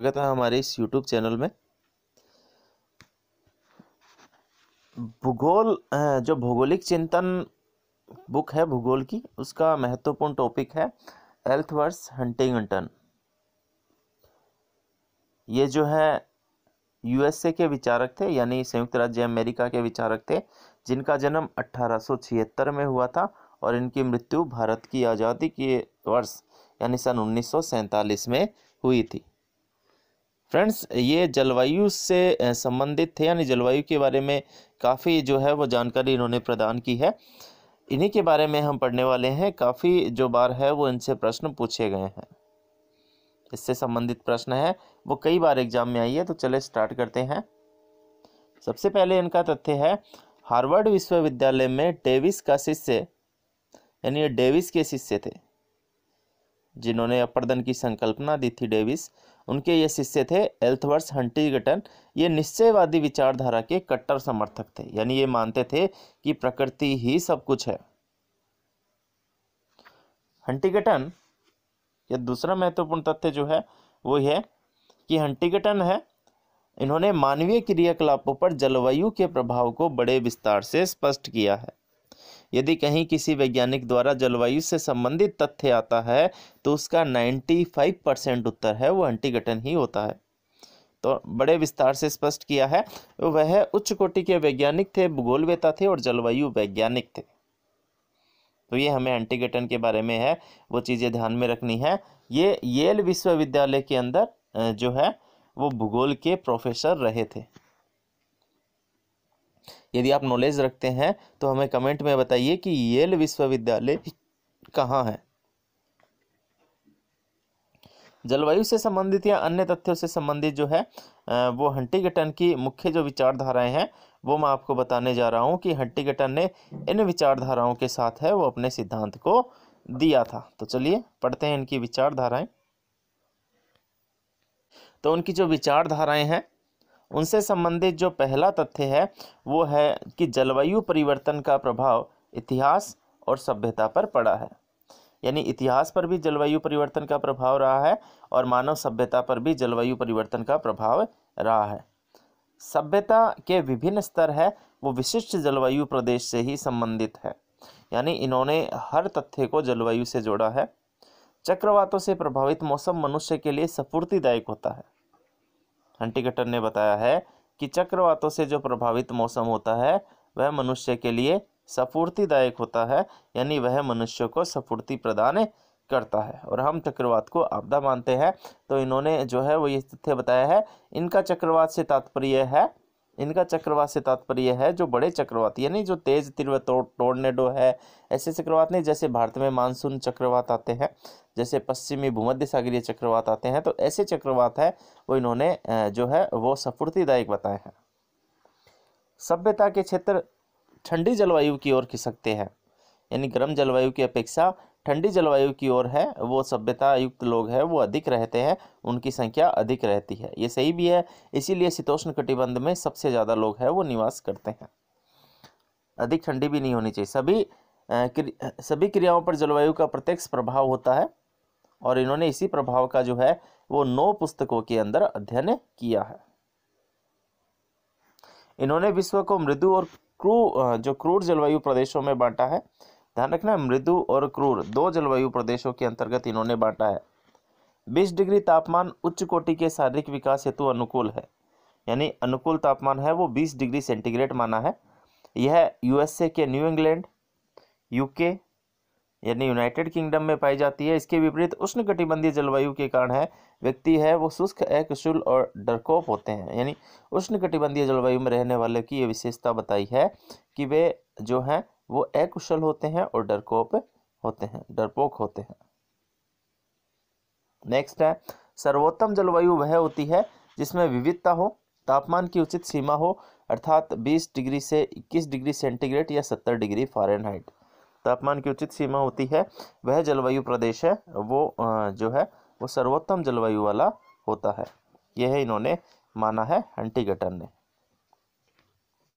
स्वागत है हमारे इस यूट्यूब चैनल में भूगोल जो भौगोलिक चिंतन बुक है भूगोल की उसका महत्वपूर्ण टॉपिक है एल्थ हंटिंग हंटिंगटन ये जो है यूएसए के विचारक थे यानी संयुक्त राज्य अमेरिका के विचारक थे जिनका जन्म 1876 में हुआ था और इनकी मृत्यु भारत की आज़ादी के वर्ष यानी सन उन्नीस में हुई थी फ्रेंड्स ये जलवायु से संबंधित थे यानी जलवायु के बारे में काफ़ी जो है वो जानकारी इन्होंने प्रदान की है इन्हीं के बारे में हम पढ़ने वाले हैं काफ़ी जो बार है वो इनसे प्रश्न पूछे गए हैं इससे संबंधित प्रश्न है वो कई बार एग्जाम में आई है तो चले स्टार्ट करते हैं सबसे पहले इनका तथ्य है हार्वर्ड विश्वविद्यालय में डेविस का शिष्य यानी डेविस के शिष्य थे जिन्होंने अपर्दन की संकल्पना दी थी डेविस उनके ये शिष्य थे एल्थवर्स हंटीगटन ये निश्चयवादी विचारधारा के कट्टर समर्थक थे यानी ये मानते थे कि प्रकृति ही सब कुछ है हंटीगटन यह दूसरा महत्वपूर्ण तथ्य जो है वो है कि हंटीगटन है इन्होंने मानवीय क्रियाकलापों पर जलवायु के प्रभाव को बड़े विस्तार से स्पष्ट किया है यदि कहीं किसी वैज्ञानिक द्वारा जलवायु से संबंधित तथ्य आता है तो उसका 95 परसेंट उत्तर है वो एंटी गठन ही होता है तो बड़े विस्तार से स्पष्ट किया है वह उच्च कोटि के वैज्ञानिक थे भूगोलवेता थे और जलवायु वैज्ञानिक थे तो ये हमें एंटीगटन के बारे में है वो चीज़ें ध्यान में रखनी है ये येल विश्वविद्यालय के अंदर जो है वो भूगोल के प्रोफेसर रहे थे यदि आप नॉलेज रखते हैं तो हमें कमेंट में बताइए कि येल विश्वविद्यालय कहाँ है जलवायु से संबंधित या अन्य तथ्यों से संबंधित जो है वो हंटीगटन की मुख्य जो विचारधाराएं हैं वो मैं आपको बताने जा रहा हूँ कि हंटीगटन ने इन विचारधाराओं के साथ है वो अपने सिद्धांत को दिया था तो चलिए पढ़ते हैं इनकी विचारधाराएं तो उनकी जो विचारधाराएं हैं उनसे संबंधित जो पहला तथ्य है वो है कि जलवायु परिवर्तन का प्रभाव इतिहास और सभ्यता पर पड़ा है यानी इतिहास पर भी जलवायु परिवर्तन का प्रभाव रहा है और मानव सभ्यता पर भी जलवायु परिवर्तन का प्रभाव रहा है सभ्यता के विभिन्न स्तर है वो विशिष्ट जलवायु प्रदेश से ही संबंधित है यानी इन्होंने हर तथ्य को जलवायु से जोड़ा है चक्रवातों से प्रभावित मौसम मनुष्य के लिए स्फूर्तिदायक होता है हंटिकटन ने बताया है कि चक्रवातों से जो प्रभावित मौसम होता है वह मनुष्य के लिए सफूर्तिदायक होता है यानी वह मनुष्य को सफूर्ति प्रदान करता है और हम चक्रवात को आपदा मानते हैं तो इन्होंने जो है वो ये तथ्य बताया है इनका चक्रवात से तात्पर्य है इनका चक्रवात से तात्पर्य है जो बड़े चक्रवात यानी जो तेज तीव्र तो-, टोर्नेडो है ऐसे चक्रवात नहीं जैसे भारत में मानसून चक्रवात आते हैं जैसे पश्चिमी भूमध्य सागरीय चक्रवात आते हैं तो ऐसे चक्रवात है वो इन्होंने जो है वो स्फूर्तिदायक बताए हैं सभ्यता के क्षेत्र ठंडी जलवायु की ओर खिसकते हैं यानी गर्म जलवायु की अपेक्षा ठंडी जलवायु की ओर है वो सभ्यता युक्त लोग हैं वो अधिक रहते हैं उनकी संख्या अधिक रहती है ये सही भी है इसीलिए शीतोष्ण कटिबंध में सबसे ज़्यादा लोग हैं वो निवास करते हैं अधिक ठंडी भी नहीं होनी चाहिए सभी क्रि, सभी क्रियाओं पर जलवायु का प्रत्यक्ष प्रभाव होता है और इन्होंने इसी प्रभाव का जो है वो नौ पुस्तकों के अंदर अध्ययन किया है इन्होंने विश्व को मृदु और क्रू जो क्रूर जलवायु प्रदेशों में बांटा है ध्यान रखना मृदु और क्रूर दो जलवायु प्रदेशों के अंतर्गत इन्होंने बांटा है बीस डिग्री तापमान उच्च कोटि के शारीरिक विकास हेतु अनुकूल है यानी अनुकूल तापमान है वो बीस डिग्री सेंटीग्रेड माना है यह यूएसए के न्यू इंग्लैंड यूके यानी यूनाइटेड किंगडम में पाई जाती है इसके विपरीत उष्ण कटिबंधीय जलवायु के कारण है व्यक्ति है वो शुष्क अकुशल और डरकोप होते हैं यानी उष्ण कटिबंधीय जलवायु में रहने वाले की ये विशेषता बताई है कि वे जो हैं वो अकुशल होते हैं और डरकोप होते हैं डरपोक होते हैं नेक्स्ट है सर्वोत्तम जलवायु वह होती है जिसमें विविधता हो तापमान की उचित सीमा हो अर्थात 20 डिग्री से 21 डिग्री सेंटीग्रेड या 70 डिग्री फारेनहाइट तापमान की उचित सीमा होती है वह जलवायु प्रदेश है वो जो है वो सर्वोत्तम जलवायु वाला होता है यह इन्होंने माना है हंटीगटन ने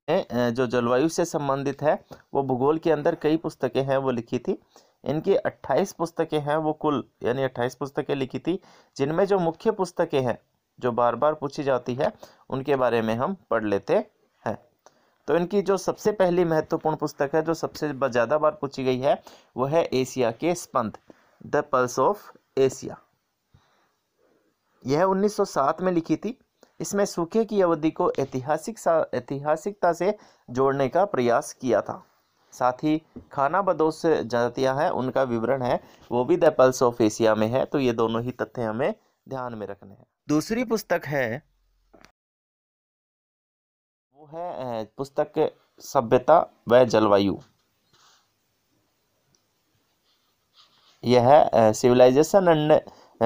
जो जलवायु से संबंधित है वो भूगोल के अंदर कई पुस्तकें हैं वो लिखी थी इनकी 28 पुस्तकें हैं वो कुल यानी 28 पुस्तकें लिखी थी जिनमें जो मुख्य पुस्तकें हैं जो बार बार पूछी जाती है उनके बारे में हम पढ़ लेते हैं तो इनकी जो सबसे पहली महत्वपूर्ण पुस्तक है जो सबसे ज़्यादा बार पूछी गई है वो है एशिया के स्पंद द पल्स ऑफ एशिया यह 1907 में लिखी थी इसमें सूखे की अवधि को ऐतिहासिक ऐतिहासिकता से जोड़ने का प्रयास किया था साथ ही खाना बदोश जातियाँ हैं उनका विवरण है वो भी द पल्स ऑफ एशिया में है तो ये दोनों ही तथ्य हमें ध्यान में रखने हैं दूसरी पुस्तक है वो है पुस्तक सभ्यता व जलवायु यह सिविलाइजेशन एंड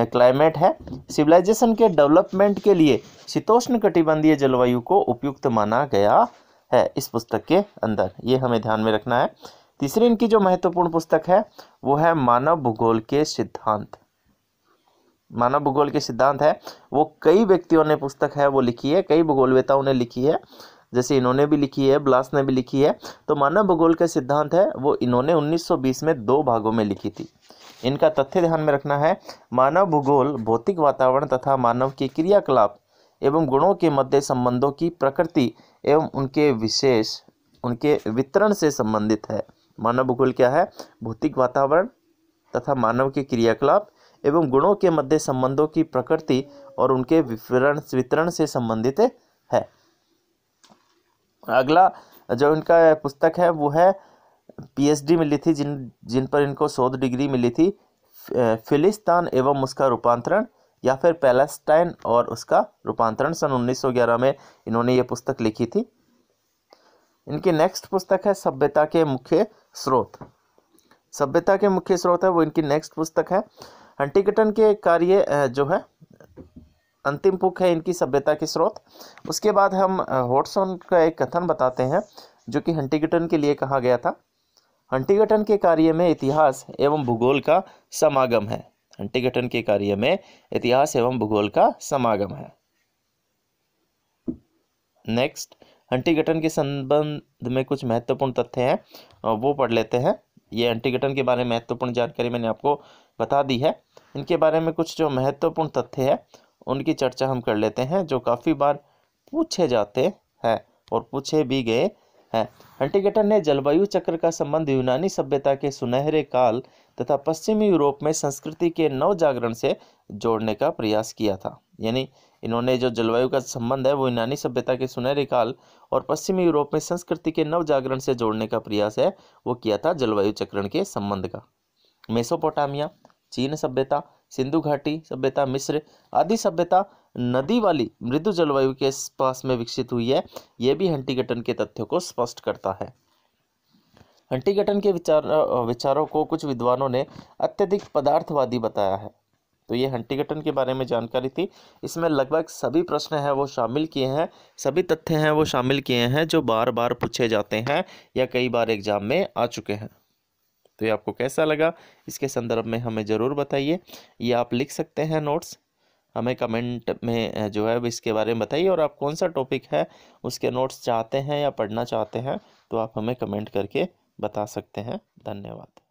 क्लाइमेट है सिविलाइजेशन के डेवलपमेंट के लिए शीतोष्ण कटिबंधीय जलवायु को उपयुक्त माना गया है इस पुस्तक के अंदर ये हमें ध्यान में रखना है तीसरी इनकी जो महत्वपूर्ण पुस्तक है वो है मानव भूगोल के सिद्धांत मानव भूगोल के सिद्धांत है वो कई व्यक्तियों ने पुस्तक है वो लिखी है कई भूगोलवेताओं ने लिखी है जैसे इन्होंने भी लिखी है ब्लास ने भी लिखी है तो मानव भूगोल का सिद्धांत है वो इन्होंने 1920 में दो भागों में लिखी थी इनका तथ्य ध्यान में रखना है मानव भूगोल भौतिक वातावरण तथा मानव के क्रियाकलाप एवं गुणों के मध्य संबंधों की प्रकृति एवं उनके विशेष उनके वितरण से संबंधित है मानव भूगोल क्या है भौतिक वातावरण तथा मानव के क्रियाकलाप एवं गुणों के मध्य संबंधों की प्रकृति और उनके विवरण वितरण से संबंधित है अगला जो इनका पुस्तक है वो है पीएचडी मिली थी जिन जिन पर इनको शोध डिग्री मिली थी फिलिस्तान एवं उसका रूपांतरण या फिर पैलेस्टाइन और उसका रूपांतरण सन 1911 में इन्होंने ये पुस्तक लिखी थी इनकी नेक्स्ट पुस्तक है सभ्यता के मुख्य स्रोत सभ्यता के मुख्य स्रोत है वो इनकी नेक्स्ट पुस्तक है हंटिकटन के कार्य जो है अंतिम पुक है इनकी सभ्यता के स्रोत उसके बाद हम होटसोन का एक कथन बताते हैं जो कि हंटिकटन के लिए कहा गया था हंटीगठन के कार्य में इतिहास एवं भूगोल का समागम है हंटीगठन के कार्य में इतिहास एवं भूगोल का समागम है नेक्स्ट हंटीगठन के संबंध में कुछ महत्वपूर्ण तथ्य हैं वो पढ़ लेते हैं ये हंटीगठन के बारे में महत्वपूर्ण जानकारी मैंने आपको बता दी है इनके बारे में कुछ जो महत्वपूर्ण तथ्य है उनकी चर्चा हम कर लेते हैं जो काफ़ी बार पूछे जाते हैं और पूछे भी गए है हंटिगटन ने जलवायु चक्र का संबंध यूनानी सभ्यता के सुनहरे काल तथा पश्चिमी यूरोप में संस्कृति के नव जागरण से जोड़ने का प्रयास किया था यानी इन्होंने जो जलवायु का संबंध है वो यूनानी सभ्यता के सुनहरे काल और पश्चिमी यूरोप में संस्कृति के नव जागरण से जोड़ने का प्रयास है वो किया था जलवायु चक्रण के संबंध का मेसोपोटामिया चीन सभ्यता सिंधु घाटी सभ्यता मिस्र आदि सभ्यता नदी वाली मृदु जलवायु के पास में विकसित हुई है यह भी हंटीगटन के तथ्यों को स्पष्ट करता है हंटीगटन के विचार विचारों को कुछ विद्वानों ने अत्यधिक पदार्थवादी बताया है तो ये हंटीगटन के बारे में जानकारी थी इसमें लगभग सभी प्रश्न हैं वो शामिल किए हैं सभी तथ्य हैं वो शामिल किए हैं जो बार बार पूछे जाते हैं या कई बार एग्जाम में आ चुके हैं तो ये आपको कैसा लगा इसके संदर्भ में हमें ज़रूर बताइए ये आप लिख सकते हैं नोट्स हमें कमेंट में जो है इसके बारे में बताइए और आप कौन सा टॉपिक है उसके नोट्स चाहते हैं या पढ़ना चाहते हैं तो आप हमें कमेंट करके बता सकते हैं धन्यवाद